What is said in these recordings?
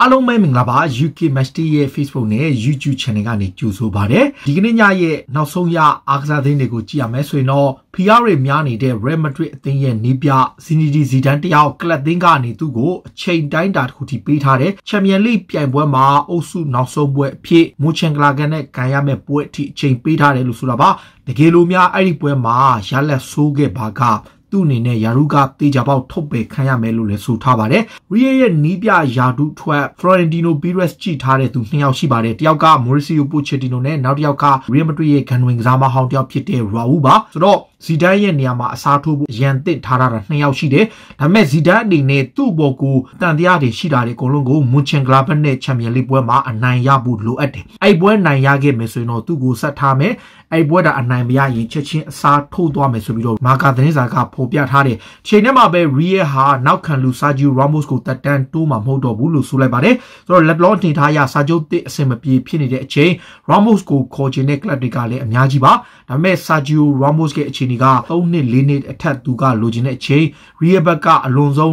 အားလုံးပဲမင်္ဂလာပါ UK Match Day ရဲ့ Facebook နဲ့ YouTube Channel ကနေကြိုဆိုပါရစေဒီကနေ့ညရဲ့နောက်ဆုံးရအားကစားသတင်းတွေကိုကြည့်ရမယ်ဆိုရင်တော့ဖီယာတွေများနေတဲ့ Real Madrid အသင်းရဲ့နေပြစီနီဒီဇီဒန်တယောက်ကလပ်သင်းကနေသူ့ကိုအချိန်တိုင်းတာတစ်ခုထိပေးထားတဲ့ Champions League ပြိုင်ပွဲမှာအုပ်စုနောက်ဆုံးပွဲအဖြစ်မိုချန်ဂလာကန်နဲ့ဂန်ရမဲ့ပွဲအထိအချိန်ပေးထားတယ်လို့ဆိုတာပါတကယ်လို့များအဲ့ဒီပွဲမှာရလက်ဆိုးခဲ့ပါကသူ့အနေနဲ့ယာရုကတေချာပေါက်ထုတ်ပယ်ခံရမယ်လို့လည်းဆိုထားပါတယ်။ Ria ရဲ့နီးပြယာဒူထွက် Florentino Perez ကြည့်ထားတဲ့သူနှစ်ယောက်ရှိပါတယ်။တယောက်က Mauricio Pochettino နဲ့နောက်တစ်ယောက်က Real Madrid ရဲ့ဂန်ဝင်ကစားမဟောင်းတစ်ယောက်ဖြစ်တဲ့ Raul ပါ။ဆိုတော့ဇီဒန်ရဲ့နေရာမှာအစားထိုးဖို့ရန်တင်ထားတာနှစ်ယောက်ရှိတယ်။ဒါပေမဲ့ဇီဒန်အနေနဲ့သူ့ဘောကိုတန်တရားတွေရှိတာတွေအကုန်လုံးကိုမွန်ချင်ဂလာဘတ်နဲ့ချန်ပီယံလိပွဲမှာအနိုင်ရဖို့လိုအပ်တယ်။အဲ့ပွဲနိုင်ရခဲ့မယ်ဆိုရင်တော့သူ့ကိုဆက်ထားမယ်။အဲ့ပွဲတာအနိုင်မရရင်ချက်ချင်းအစားထိုးသွားမယ်ဆိုပြီးတော့မာကာသတင်းစာကဖော်ပြထားတယ်။ချိန်ထဲမှာပဲ Real ဟာနောက်ခံလူစာဂျူ Ramos ကိုတက်တန်းတိုးမှာမဟုတ်တော့ဘူးလို့ဆိုလိုက်ပါတယ်။ဆိုတော့ LeBlanc တင်ထားရစာချုပ်တစ်အဆင်မပြေဖြစ်နေတဲ့အချိန် Ramos ကိုခေါ်ချင်တဲ့ club တွေကလည်းအများကြီးပါ။ဒါပေမဲ့ Sergio Ramos ရဲ့အခြေ Mancini က3နှစ်4နှစ်အထက်သူကလိုချင်တဲ့အချိန် Rebecca Alonso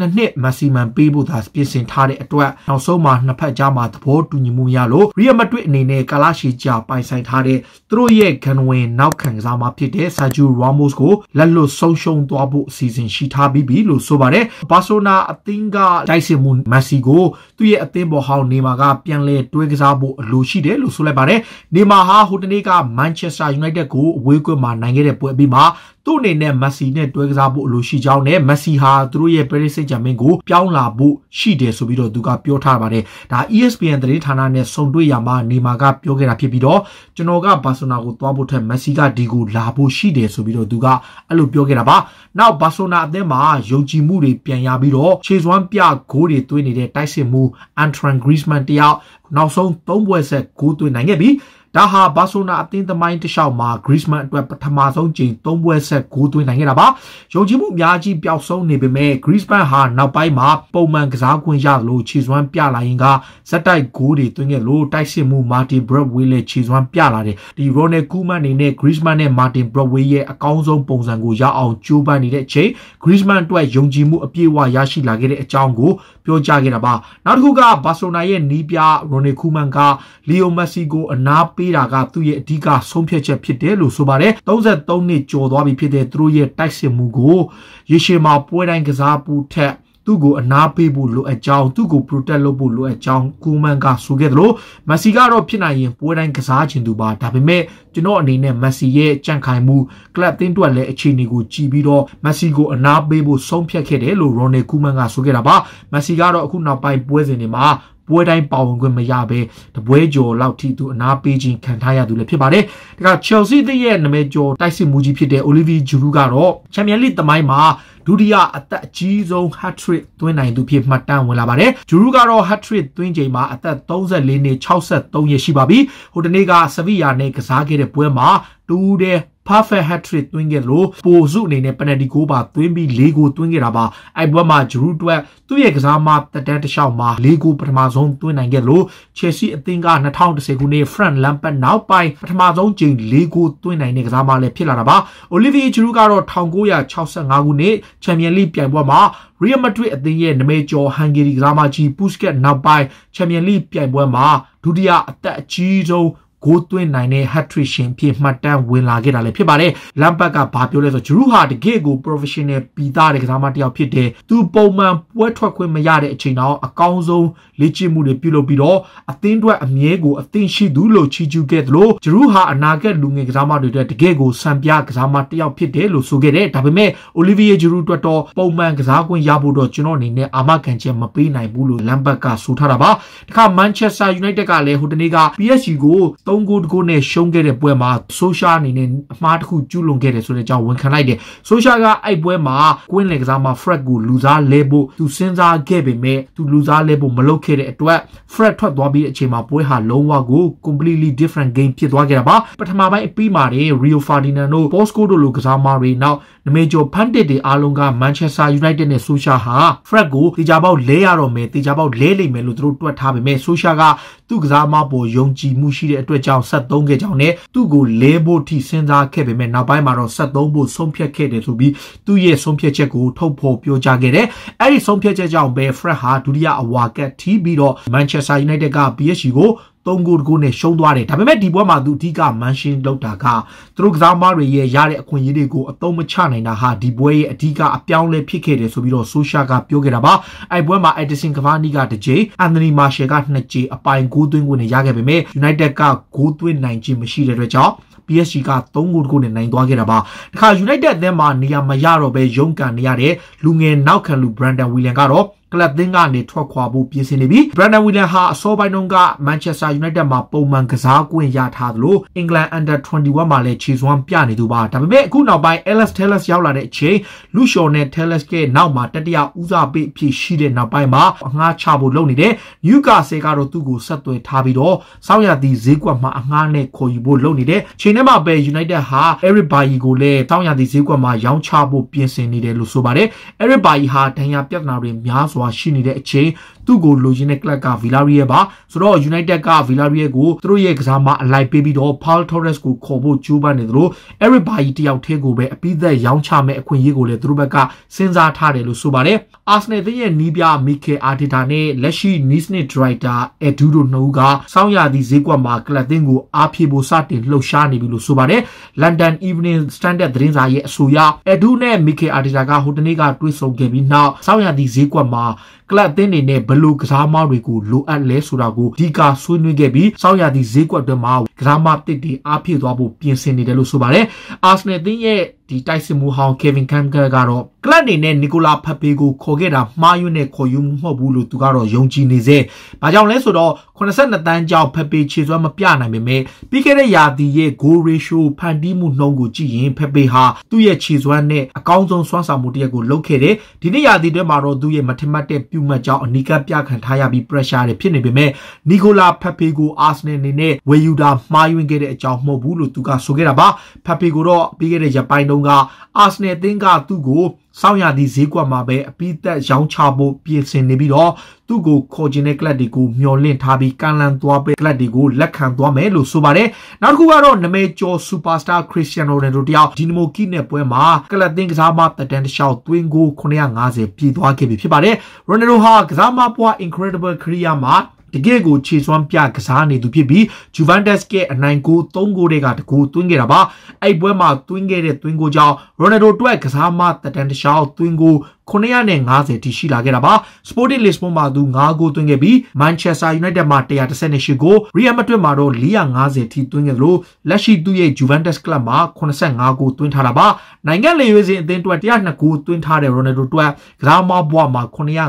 နှစ်နှစ်မစီမံပေးဖို့သာပြင်ဆင်ထားတဲ့အတွက်နောက်ဆုံးမှာနှစ်ဖက်ကြားမှာသဘောတူညီမှုရလို့ရီယမတ်တွစ်အနေနဲ့ကာလာရှီကြာပိုင်ဆိုင်ထားတဲ့သူတို့ရဲ့ခံဝင်နောက်ခံစားမှာဖြစ်တဲ့ဆာဂျူရာမို့စ်ကိုလက်လွတ်ဆုံးရှုံးသွားဖို့အစီအစဉ်ရှိထားပြီးပြီလို့ဆိုပါတယ်ဘာဆိုနာအသင်းကတိုက်စစ်မှုမက်ဆီကိုသူ့ရဲ့အသင်းပေါ်ဟောင်းနေမှာကပြန်လဲတွဲကစားဖို့အလိုရှိတယ်လို့ဆိုလိုက်ပါတယ်နေမှာဟာဟိုတနေ့ကမန်ချက်စတာယူနိုက်တက်ကိုအဝေးကွင်းမှာနိုင်ခဲ့တဲ့ပွဲအပြီးမှာသူ့အနေနဲ့မက်ဆီနဲ့တွဲကစားဖို့အလိုရှိကြောင်းနဲ့မက်ဆီဟာသူတို့ရဲ့ Paris Saint-Germain ကိုပြောင်းလာဖို့ရှိတယ်ဆိုပြီးတော့သူကပြောထားပါတယ်။ဒါ ESPN သတင်းဌာနနဲ့ဆုံတွေ့ရမှာနေမာကပြောခဲ့တာဖြစ်ပြီးတော့ကျွန်တော်ကဘာဆလိုနာကိုသွားဖို့ထက်မက်ဆီကဒီကိုလာဖို့ရှိတယ်ဆိုပြီးတော့သူကအဲ့လိုပြောခဲ့တာပါ။နောက်ဘာဆလိုနာအသင်းမှာယုံကြည်မှုတွေပြန်ရပြီးတော့ခြေစွမ်းပြဂိုးတွေသွင်းနေတဲ့တိုက်စစ်မှု Antran Griezmann တယောက်နောက်ဆုံး၃ပွဲဆက်ဂိုးသွင်းနိုင်ခဲ့ပြီးဒါဟာဘာဆိုနာအသင်းသမိုင်းတစ်လျှောက်မှာ Griezmann အတွက်ပထမဆုံးကြိမ်၃ပွဲဆက်ဂိုးသွင်းနိုင်ခဲ့တာပါ။ယုံကြည်မှုအများကြီးပျောက်ဆုံးနေပေမဲ့ Griezmann ဟာနောက်ပိုင်းမှာပုံမှန်ကစားခွင့်ရလို့ခြေစွမ်းပြလာရင်ကဇက်တိုက်ဂိုးတွေသွင်းခဲ့လို့တိုက်စစ်မှု Martin Braithwaite လည်းခြေစွမ်းပြလာတယ်။ဒီ Ronald Koeman အနေနဲ့ Griezmann နဲ့ Martin Braithwaite ရဲ့အကောင်းဆုံးပုံစံကိုရအောင်ကြိုးပမ်းနေတဲ့အချိန် Griezmann အတွက်ယုံကြည်မှုအပြည့်အဝရရှိလာခဲ့တဲ့အကြောင်းကိုပြောကြားခဲ့တာပါ။နောက်တစ်ခုကဘာဆိုနာရဲ့နီးပြ Ronald Koeman က Leo Messi ကိုအနားပပေးတာကသူ့ရဲ့အဓိကဆုံးဖြတ်ချက်ဖြစ်တယ်လို့ဆိုပါတယ်33နှစ်ကျော်သွားပြီဖြစ်တဲ့သူတို့ရဲ့တိုက်စစ်မှုကိုရေရှည်မှာပွဲတိုင်းကစားပူထက်သူ့ကိုအနာပေးဖို့လိုအပ်ကြောင်းသူ့ကို protect လုပ်ဖို့လိုအပ်ကြောင်းကူမန်ကဆိုခဲ့သလိုမက်ဆီကတော့ဖြစ်နိုင်ရင်ပွဲတိုင်းကစားချင်သူပါဒါပေမဲ့ကျွန်တော်အနေနဲ့မက်ဆီရဲ့ကြံ့ခိုင်မှုကလပ်တင်းတွက်လည်းအခြေအနေကိုကြည့်ပြီးတော့မက်ဆီကိုအနာပေးဖို့ဆုံးဖြတ်ခဲ့တယ်လို့ရော်နယ်ကူမန်ကဆိုခဲ့တာပါမက်ဆီကတော့အခုနောက်ပိုင်းပွဲစဉ်တွေမှာပွဲတိုင်းပါဝင်ခွင့်မရဘဲတပွဲကျော်လောက်ထိသူအနာပေးခြင်းခံထားရသူလည်းဖြစ်ပါတယ်။ဒါက Chelsea သစ်ရဲ့နာမည်ကျော်တိုက်စစ်မှုကြီးဖြစ်တဲ့ Olivier Giroud ကတော့ Champions League သမိုင်းမှာဒုတိယအသက်အကြီးဆုံး hat-trick သွင်းနိုင်သူဖြစ်မှတ်တမ်းဝင်လာပါတယ်။ Giroud ကတော့ hat-trick သွင်းချိန်မှာအသက်34နှစ်63ရက်ရှိပါပြီ။ဟိုတနေ့က Sevilla နဲ့ကစားခဲ့တဲ့ပွဲမှာတူးတဲ့ perfect hat trick သွင်းခဲ့လို့ပိုစုအနေနဲ့ penalty goal ပါသွင်းပြီး၄ goal သွင်းခဲ့တာပါအဲ့ဘက်မှာ Giroud အတွက်သူ့ရဲ့ကစားမတက်တန်းတစ်လျှောက်မှာ၄ goal ပထမဆုံးသွင်းနိုင်ခဲ့လို့ Chelsea အသင်းက2010ခုနှစ် Frank Lampard နောက်ပိုင်းပထမဆုံးချိန်၄ goal သွင်းနိုင်တဲ့ကစားမလည်းဖြစ်လာတာပါ Olivier Giroud ကတော့1965ခုနှစ် Champions League ပြိုင်ပွဲမှာ Real Madrid အသင်းရဲ့နာမည်ကျော် Hungary ကစားမကြီး Puskas နောက်ပိုင်း Champions League ပြိုင်ပွဲမှာဒုတိယအသက်အကြီးဆုံးဂိုးသွင်းနိုင်တဲ့ hat trick ရှင်ဖြစ်မှတ်တမ်းဝင်လာခဲ့တာလည်းဖြစ်ပါတယ်လမ်ဘတ်ကဘာပြောလဲဆိုဂျရူးဟာတကယ့်ကို professional ပီသားတဲ့ကစားမတစ်ယောက်ဖြစ်တယ်သူပုံမှန်ပွဲထွက်ခွင့်မရတဲ့အချိန်တော့အကောင်းဆုံးလေ့ကျင့်မှုတွေပြုလုပ်ပြီးတော့အသင်းအတွက်အမြဲကိုအသင်းရှိသူလို့ချီးကျူးခဲ့သလိုဂျရူးဟာအနာဂတ်လူငယ်ကစားမတွေအတွက်တကယ့်ကိုစံပြကစားမတစ်ယောက်ဖြစ်တယ်လို့ဆိုခဲ့တယ်ဒါပေမဲ့ Olivier Giroud အတွက်တော့ပုံမှန်ကစားခွင့်ရဖို့တော့ကျွန်တော်အနေနဲ့အာမခံချက်မပေးနိုင်ဘူးလို့လမ်ဘတ်ကဆိုထားတာပါတခါ Manchester United ကလည်းဟိုတနေ့က PSG ကို3ဂိုးတကိုးနဲ့ရှုံးခဲ့တဲ့ပွဲမှာဆိုရှာအနေနဲ့အမှားတစ်ခုကျူးလွန်ခဲ့တယ်ဆိုတဲ့အကြောင်းဝန်ခံလိုက်တယ်ဆိုရှာကအဲ့ပွဲမှာကွင်းလေကစားမှာ Fred ကိုလူစားလဲဖို့သူစဉ်းစားခဲ့ပေမဲ့သူလူစားလဲဖို့မလုပ်ခဲ့တဲ့အတွက် Fred ထွက်သွားပြီးအချိန်မှာပွဲဟာလုံးဝကို completely different game ဖြစ်သွားခဲ့တာပါပထမပိုင်းအပြီးမှာတည်း Rio Ferdinand တို့ Bosco တို့လိုကစားသမားတွေနောက်နမေကျော်ဖန်တစ်တွေအားလုံးက Manchester United နဲ့ Social ဟာ Fred ကိုတေချာပေါက်လဲရတော့မယ်တေချာပေါက်လဲလိမ့်မယ်လို့သူတို့တွက်ထားပေမဲ့ Social ကသူ့ကစားသမားပေါ်ယုံကြည်မှုရှိတဲ့အတွက်ကြောင်73ခဲ့ကြောင်နဲ့သူ့ကိုလဲဖို့ထိစဉ်းစားခဲ့ပေမဲ့နောက်ပိုင်းမှာတော့73ဖို့ဆုံးဖြတ်ခဲ့တယ်ဆိုပြီးသူ့ရဲ့ဆုံးဖြတ်ချက်ကိုထုတ်ဖော်ပြောကြားခဲ့တယ်။အဲဒီဆုံးဖြတ်ချက်ကြောင့်ပဲ Fred ဟာဒုတိယအဝါကက်ထီးပြီးတော့ Manchester United က PSG ကို3ဂိုးတကိုးနဲ့ရှုံးသွားတယ်ဒါပေမဲ့ဒီပွဲမှာသူအဓိကမန်ရှင်းလုပ်တာကသူတို့ကစားသမားတွေရဲ့ရတဲ့အခွင့်အရေးတွေကိုအသုံးမချနိုင်တာဟာဒီပွဲရဲ့အဓိကအပြောင်းလဲဖြစ်ခဲ့တယ်ဆိုပြီးတော့ဆိုရှာကပြောခဲ့တာပါအဲ့ပွဲမှာ Edison Cavani ကတစ်ကြိမ် Anthony Martial ကနှစ်ကြိမ်အပိုင်ဂိုးသွင်းကိုနဲ့ရခဲ့ပေမဲ့ United ကဂိုးသွင်းနိုင်ခြင်းမရှိတဲ့အတွက်ကြောင့် PSG က3ဂိုးတကိုးနဲ့နိုင်သွားခဲ့တာပါ။ဒါခါ United အသင်းမှာနေရာမရတော့ဘဲရုန်းကန်နေရတဲ့လူငယ်နောက်ခံလူ Brandon William ကတော့ကလပ်သင်းကနေထွက်ခွာဖို့ပြင်ဆင်နေပြီး Brandon William ဟာအစောပိုင်းတုန်းက Manchester United မှာပုံမှန်ကစားကွင်းရထားသလို England Under 21မှာလည်းခြေစွမ်းပြနေသူပါဒါပေမဲ့အခုနောက်ပိုင်း Alex Telles ရောက်လာတဲ့အချိန် Luke Shaw နဲ့ Telles ကနောက်မှာတတိယဦးစားပေးအဖြစ်ရှိတဲ့နောက်ပိုင်းမှာအငှားချဖို့လုပ်နေတဲ့ Newcastle ကတော့သူ့ကိုဆက်သွယ်ထားပြီးတော့စောင့်ရသည့်ဈေးကွက်မှာအငှားနဲ့ခေါ်ယူဖို့လုပ်နေတဲ့ချိန်ထဲမှာပဲ United ဟာ Eric Bailly ကိုလည်းစောင့်ရသည့်ဈေးကွက်မှာရောင်းချဖို့ပြင်ဆင်နေတယ်လို့ဆိုပါတယ် Eric Bailly ဟာဒဏ်ရာပြဿနာတွေများစွာစွာရှိနေတဲ့အချိန်သူ့ကိုလိုချင်တဲ့ကလပ်က Villarreal ပါဆိုတော့ United က Villarreal ကိုသူတို့ရဲ့ကစားမအလိုက်ပေးပြီးတော့ Paul Torres ကိုခေါ်ဖို့ကြိုးပမ်းနေသလို Eric Bailly တယောက်တည်းကိုပဲအပိသက်ရောင်းချမဲ့အခွင့်အရေးကိုလည်းသူတို့ဘက်ကစဉ်းစားထားတယ်လို့ဆိုပါတယ် Arsenal ရဲ့နီးပြ Mikel Arteta နဲ့လက်ရှိ Nice နဲ့ Driver Edu တို့နှစ်ဦးကစောင်းရသည့်ဈေးကွက်မှာကလပ်သင်းကိုအားဖြည့်ဖို့စတင်လှုပ်ရှားနေပြီလို့ဆိုပါတယ် London Evening Standard သတင်းစာရဲ့အဆိုအရ Edu နဲ့ Mikel Arteta ကဟိုတနေ့ကတွေ့ဆုံခဲ့ပြီးနောက်စောင်းရသည့်ဈေးကွက်မှာကလပ်အသင်းတွေနဲ့ဘယ်လိုကစားမားတွေကိုလိုအပ်လဲဆိုတာကိုဒီကဆွေးနွေးခဲ့ပြီးစောက်ရသည့်ဈေးကွက်တွေမှာကစားမားတစ်တွေအားဖြည့်သွားဖို့ပြင်ဆင်နေတယ်လို့ဆိုပါတယ်အာဆင်နယ်အသင်းရဲ့ဒီတိုက်စစ်မှုဟောင်း Kevin Campbell ကတော့ကလပ်နေနဲ့ Nicola Pepe ကိုခေါ်ခဲ့တာမှားယွင်းတဲ့ခေါ်ယူမှုမဟုတ်ဘူးလို့သူကတော့ယုံကြည်နေစေ။ဘာကြောင့်လဲဆိုတော့82တန်းကြောင့် Pepe ခြေစွမ်းမပြနိုင်ပေမဲ့ပြီးခဲ့တဲ့ရာသီရဲ့ goal ratio ဖန်တီးမှုနှုန်းကိုကြည့်ရင် Pepe ဟာသူ့ရဲ့ခြေစွမ်းနဲ့အကောင်းဆုံးစွမ်းဆောင်မှုတစ်ရပ်ကိုလုပ်ခဲ့တယ်။ဒီနေ့ရာသီတွင်းမှာတော့သူ့ရဲ့မထင်မှတ်တ်တင်ပြုမှတ်ကြောင်းအနီးကပ်ပြခံထားရပြီး pressure တွေဖြစ်နေပေမဲ့နီကိုလာဖက်ဖေကိုအာဆနယ်အနေနဲ့ဝေယူတာမှားယွင်းခဲ့တဲ့အကြောင်းမဟုတ်ဘူးလို့သူကဆိုခဲ့တာပါဖက်ဖေကိုတော့ပြီးခဲ့တဲ့ရက်ပိုင်းတုန်းကအာဆနယ်အသင်းကသူ့ကိုစောင့်ရသည့်ဈေးကွက်မှာပဲအပိသက်ရောင်းချဖို့ပြင်ဆင်နေပြီးတော့သူ့ကိုခေါ်ခြင်းတဲ့ကလပ်တွေကိုမျောလင့်ထားပြီးကန်လန်သွားပဲကလပ်တွေကိုလက်ခံသွားမယ်လို့ဆိုပါတယ်နောက်တစ်ခုကတော့နမေကျော်စူပါစတာခရစ္စတီယန်ရိုနယ်ဒိုတယောက်ဒီနမိုကိနဲ့ပွဲမှာကလပ်သင်းကစားမတတန်တလျှောက်တွင်းကို950ပြည်သွားခဲ့ပြီဖြစ်ပါတယ်ရိုနယ်ဒိုဟာကစားမပွား incredible career မှာတကယ့်ကိုခြေစွမ်းပြကစားနေသူဖြစ်ပြီးဂျူဗန်တက်စ်ရဲ့အနိုင်ကို၃ဂိုးတွေကတကူသွင်းခဲ့တာပါအဲ့ပွဲမှာသွင်းခဲ့တဲ့သွင်းကိုကြောင့်ရိုနယ်ဒိုတွက်ကစားမတတန်တခြားသွင်းကို950ထိရှိလာခဲ့တာပါ။ Sporting Lisbon မှာသူ9ဂိုးသွင်းခဲ့ပြီး Manchester United မှာ138ဂိုး Real Madrid မှာတော့450ထိသွင်းခဲ့သလိုလက်ရှိသူ့ရဲ့ Juventus Club မှာ85ဂိုးသွင်းထားတာပါ။နိုင်ငံလေရွေးစဉ်အသင်းအတွက်102ဂိုးသွင်းထားတဲ့ Ronaldo အတွက်ကစားမဘွားမှာ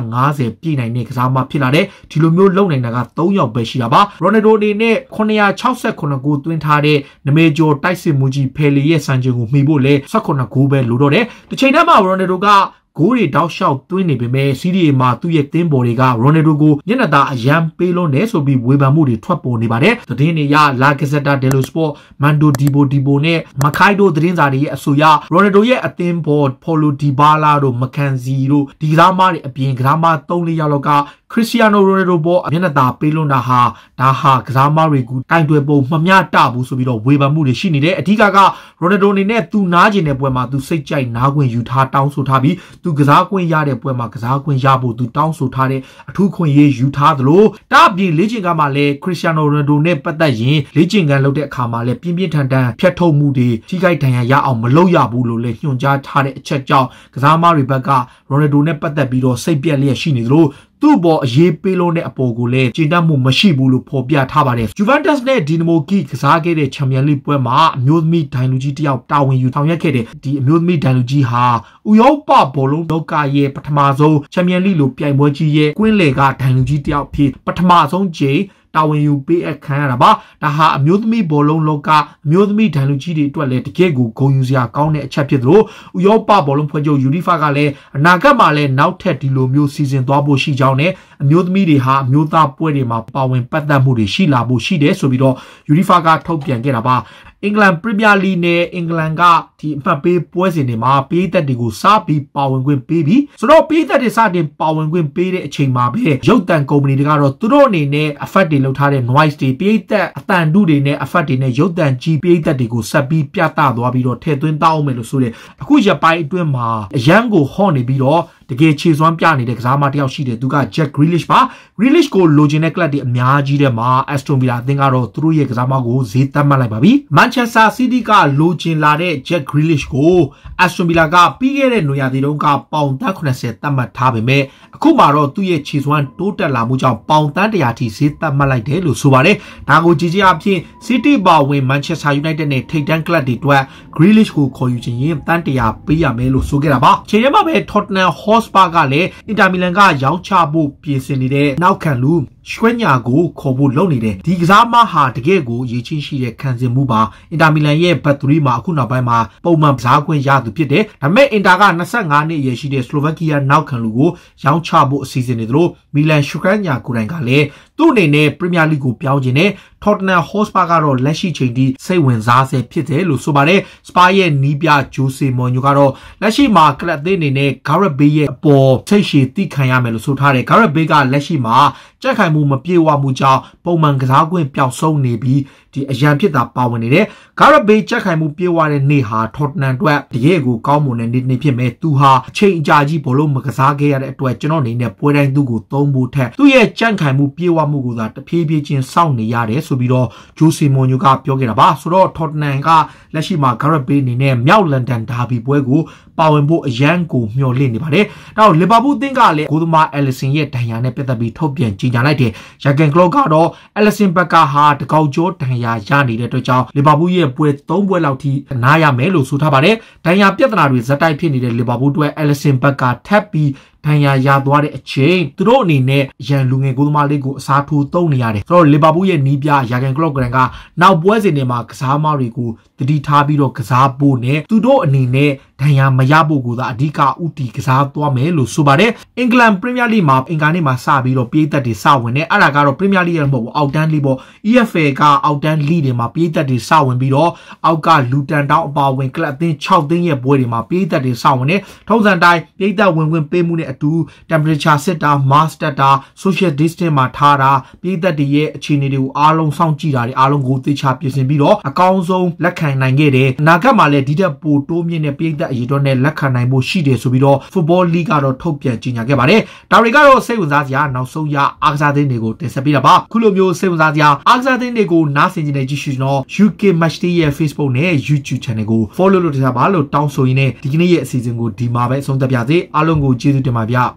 950ပြည့်နိုင်တဲ့ကစားမဖြစ်လာတဲ့ဒီလိုမျိုးလုံနိုင်တာက3ယောက်ပဲရှိတာပါ။ Ronaldo အနေနဲ့969ဂိုးသွင်းထားတဲ့နမေဂျောတိုက်စစ်မှုကြီးဖယ်လီရဲ့စံချိန်ကိုမှီဖို့လဲ18ဂိုးပဲလိုတော့တယ်။တစ်ချိန်တည်းမှာ Ronaldo ကဂိုးတွေတောက်လျှောက်သွင်းနေပေမဲ့စီးရီမှာသူ့ရဲ့တင်းပေါ်တွေကရိုနယ်ဒိုကိုမျက်နှာသာအယံပေးလွန်းတယ်ဆိုပြီးဝေဖန်မှုတွေထွက်ပေါ်နေပါတယ်။သတင်းတွေအရလာဂဇက်တာဒယ်လိုစပော့မန်ဒိုဒီဘိုဒီဘိုနဲ့မခိုင်ဒိုသတင်းစာတွေရဲ့အဆိုအရရိုနယ်ဒိုရဲ့အသင်းပေါ်ဖော်လိုဒီဘာလာတို့မကန်စီတို့ဒီကစားမတွေအပြင်ကစားမ3-4ယောက်လောက်ကခရစ္စတီယာနိုရိုနယ်ဒိုပေါ်မျက်နှာသာပေးလွန်းတာဟာဒါဟာကစားမတွေကတိုင်တွယ်ပုံမမျှတဘူးဆိုပြီးတော့ဝေဖန်မှုတွေရှိနေတယ်။အဓိကကရိုနယ်ဒိုအနေနဲ့သူနားကျင်တဲ့ပွဲမှာသူစိတ်ကြိုက်နားခွင်ယူထားတောင်းဆိုထားပြီးသူကစားကွင်းရတဲ့ပွဲမှာကစားကွင်းရဖို့သူတောင်းဆိုထားတဲ့အထူးခွင့်ရေးယူထားသလိုတအပြင်လေ့ကျင့်ခန်းမှာလည်းခရစ်စတီယာနိုရိုဒိုနဲ့ပတ်သက်ရင်လေ့ကျင့်ခန်းလုပ်တဲ့အခါမှာလည်းပြင်းပြင်းထန်ထန်ဖျက်ထုတ်မှုတွေထိခိုက်ဒဏ်ရာရအောင်မလုပ်ရဘူးလို့လည်းညွှန်ကြားထားတဲ့အချက်ကြောင့်ကစားမားတွေဘက်ကရိုနယ်ဒိုနဲ့ပတ်သက်ပြီးတော့စိတ်ပြက်လျက်ရှိနေသလိုသူ့ဘောအရေးပေးလုံးတဲ့အပေါ်ကိုလည်းကျင့်တတ်မှုမရှိဘူးလို့ဖော်ပြထားပါတယ်။ Juventus နဲ့ Dinamo Kiev ကစားခဲ့တဲ့ Champions League ပွဲမှာအမျိုးသမီးဒိုင်လူကြီးတယောက်တာဝန်ယူဆောင်ရွက်ခဲ့တဲ့ဒီအမျိုးသမီးဒိုင်လူကြီးဟာဥရောပဘောလုံးလောကရဲ့ပထမဆုံး Champions League လိုပြိုင်ပွဲကြီးရဲ့ကွင်းလေကဒိုင်လူကြီးတယောက်ဖြစ်ပထမဆုံးကြိမ်တာဝန်ယူပေးအပ်ခံရတာပါဒါဟာအမျိုးသမီးဘောလုံးလောကအမျိုးသမီးဒန်လူကြီးတွေအတွက်လည်းတကယ့်ကိုဂုဏ်ယူစရာကောင်းတဲ့အချက်ဖြစ်သလိုဥရောပဘောလုံးဖွဲ့ချုပ် UEFA ကလည်းအနာဂတ်မှာလည်းနောက်ထပ်ဒီလိုမျိုးစီစဉ်သွားဖို့ရှိကြောင်းနဲ့အမျိုးသမီးတွေဟာအမျိုးသားပွဲတွေမှာပါဝင်ပတ်သက်မှုတွေရှိလာဖို့ရှိတယ်ဆိုပြီးတော့ UEFA ကထုတ်ပြန်ခဲ့တာပါအင်္ဂလန်ပရီးမီးယားလိနဲ့အင်္ဂလန်ကဒီအမှတ်ပေးပွဲစဉ်တွေမှာပေးသက်တွေကိုစပြီးပါဝင်ခွင့်ပေးပြီးဆိုတော့ပေးသက်တွေစတင်ပါဝင်ခွင့်ပေးတဲ့အချိန်မှာပဲရုပ်တံကုမ္ပဏီတွေကတော့သူတို့အနေနဲ့ effect တွေလုပ်ထားတဲ့ noise တွေပေးသက်အတန်တုတွေနဲ့ effect တွေနဲ့ရုပ်တံကြီးပေးသက်တွေကိုဆက်ပြီးပြသသွားပြီးတော့ထည့်သွင်းတောင်းမယ်လို့ဆိုတဲ့အခုရပိုင်းအတွင်းမှာအရန်ကိုဟော့နေပြီးတော့တကယ်ခြေစွမ်းပြနေတဲ့ကစားမတစ်ယောက်ရှိတယ်သူက Jack Grealish ပါ Grealish ကိုလိုချင်တဲ့ကလပ်တွေအများကြီးတဲ့မှာ Aston Villa အသင်းကတော့သူတို့ရဲ့ကစားမကိုဈေးသတ်မှတ်လိုက်ပါပြီ Manchester City ကလိုချင်လာတဲ့ Jack Grealish ကို Aston Villa ကပြီးခဲ့တဲ့နွေရာသီတုန်းကပေါင်သန်း80သတ်မှတ်ထားပေမဲ့အခုမှတော့သူ့ရဲ့ခြေစွမ်းတိုးတက်လာမှုကြောင့်ပေါင်သန်း100ထိဈေးသတ်မှတ်လိုက်တယ်လို့ဆိုပါတယ်ဒါကိုကြည်ကြည်အဖြစ် City ပါဝင် Manchester United နဲ့ထိပ်တန်းကလပ်တွေအတွက် Grealish ကိုခေါ်ယူခြင်းရင်တန်း100ပေးရမယ်လို့ဆိုခဲ့တာပါခြေရမှာပဲ Tottenham Hotspur Prosper ကလည်းအင်တာမီလန်ကရောင်းချဖို့ပြင်ဆင်နေတဲ့နောက်ခံလူရွှဲညာကိုခေါ်ဖို့လုပ်နေတယ်ဒီကစားမဟာတကယ်ကိုရည်ချင်းရှိတဲ့ခံစင်မှုပါအင်တာမီလန်ရဲ့ဘက်ထရီမှာအခုနောက်ပိုင်းမှာပုံမှန်ကစားခွင့်ရသူဖြစ်တယ်ဒါပေမဲ့အင်တာက25နှစ်အရွယ်ရှိတဲ့စလိုဗက်ကီးယားနောက်ခံလူကိုရောင်းချဖို့အစီအစဉ်နေတယ်လို့မီလန်ရွှဲညာကိုယ်တိုင်ကလည်းသူ့အနေနဲ့ပရီးမီယာလိဂ်ကိုပြောင်းခြင်းနဲ့ Tottenham Hotspur ကတော့လက်ရှိချိန်ထိစိတ်ဝင်စားဆဲဖြစ်တယ်လို့ဆိုပါတယ်။ Spa ရဲ့နီးပြဂျိုဆေမွန်ညိုကတော့လက်ရှိမှာကလပ်အသင်းအနေနဲ့ Gareth Bale ရဲ့အပေါ်ထိတ်ရှည်တိခံရမယ်လို့ဆိုထားတယ်။ Gareth Bale ကလက်ရှိမှာကြက်ခိုင်က်မှုမပြေဝမှုကြောင့်ပုံမှန်ကစားကွင်းပျောက်ဆုံးနေပြီးဒီအရန်ဖြစ်တာပါဝင်နေတဲ့ Gareth Bale ကြက်ခိုင်မှုပြေဝတဲ့နေ့ဟာ Tottenham အတွက်တကယ်ကိုကောင်းမွန်တဲ့နေ့နေ့ဖြစ်မယ်သူဟာအချိန်အကြာကြီးဘလို့မကစားခဲ့ရတဲ့အတွက်ကျွန်တော်အနေနဲ့ပွဲတိုင်းသူ့ကိုသုံးဖို့ထက်သူ့ရဲ့ကြက်ခိုင်မှုပြေဝမှုကိုသာတဖြည်းဖြည်းချင်းစောင့်နေရတယ်ဆိုပြီးတော့ Jose Mourinho ကပြောခဲ့တာပါဆိုတော့ Tottenham ကလက်ရှိမှာ Gareth Bale အနေနဲ့မြောက်လန်ဒန်ဒါဘီပွဲကိုပါဝင်ဖို့အရန်ကိုမျှော်လင့်နေပါတယ်။နောက်လီဗာပူးအသင်းကလည်းဂိုးသမားအဲလီဆင်ရဲ့ဒဏ်ရာနဲ့ပတ်သက်ပြီးထုတ်ပြန်ကြေညာလိုက်တယ်။ယာကန်ကလော့ကတော့အဲလီဆင်ဘက်ကဟာတကောက်ကျော်ဒဏ်ရာရနေတဲ့အတွက်ကြောင့်လီဗာပူးရဲ့ပွဲ၃ပွဲလောက်ထိအနားရမယ်လို့ဆိုထားပါတယ်။ဒဏ်ရာပြဿနာတွေဇက်တိုက်ဖြစ်နေတဲ့လီဗာပူးအတွက်အဲလီဆင်ဘက်ကထပ်ပြီးဒဏ်ရာရသွားတဲ့အချိန်သူတို့အနေနဲ့ရန်လူငယ်ကိုသမားလေးကိုအစားထိုးတုံးနေရတယ်ဆိုတော့လီဗာပူးရဲ့နီးပြယာဂန်ကလော့ဂရန်ကနောက်ပွဲစဉ်တွေမှာကစားမတွေကိုတတိထားပြီးတော့ကစားဖို့နဲ့သူတို့အနေနဲ့ဒဏ်ရာမရဖို့ကိုသာအဓိကဥတီကစားသွားမယ်လို့ဆိုပါတယ်အင်္ဂလန်ပရီးမီးယားလိမှာအင်္ဂါနေ့မှာစပြီးတော့ပြည်သက်တွေစဝင်နေအဲ့ဒါကတော့ပရီးမီးယားလိရဲ့မဟုတ်ဘူးအောက်တန်းလိပေါ့ EFL ကအောက်တန်းလိတွေမှာပြည်သက်တွေစဝင်ပြီးတော့အောက်ကလူတန်တောင်းအပါဝင်ကလပ်အသင်း6သင်းရဲ့ပွဲတွေမှာပြည်သက်တွေစဝင်နေထုံးစံတိုင်းပြည်သက်ဝင်ဝင်ပေးမှုနဲ့အတူ temperature စစ်တာ mask တက်တာ social distance မှာထားတာပြည်သက်တွေရဲ့အခြေအနေတွေကိုအားလုံးစောင့်ကြည့်တာတွေအားလုံးကိုသေချာပြင်ဆင်ပြီးတော့အကောင်းဆုံးလက်ခံနိုင်ခဲ့တယ်အနာဂတ်မှာလည်းဒီထက်ပိုတိုးမြင့်တဲ့ပြည်သက်အရေးတော်နဲ့လက်ခံနိုင်ဖို့ရှိတယ်ဆိုပြီးတော့ football league ကတော့ထုတ်ပြန်ကြေညာခဲ့ပါတယ်ဒါတွေကတော့စိတ်ဝင်စားစရာနောက်ဆုံးရအားကစားသတင်းတွေကိုတင်ဆက်ပေးတာပါခုလိုမျိုးစိတ်ဝင်စားစရာအားကစားသတင်းတွေကိုနားဆင်ကြတဲ့ကြည့်ရှုတော့ UK Match Day ရဲ့ Facebook နဲ့ YouTube channel ကို follow လုပ်ကြပါလို့တောင်းဆိုရင်းနဲ့ဒီကနေ့ရဲ့အစီအစဉ်ကိုဒီမှာပဲအဆုံးသတ်ပါစေအားလုံးကိုကျေးဇူးတင်ပါ马比亚。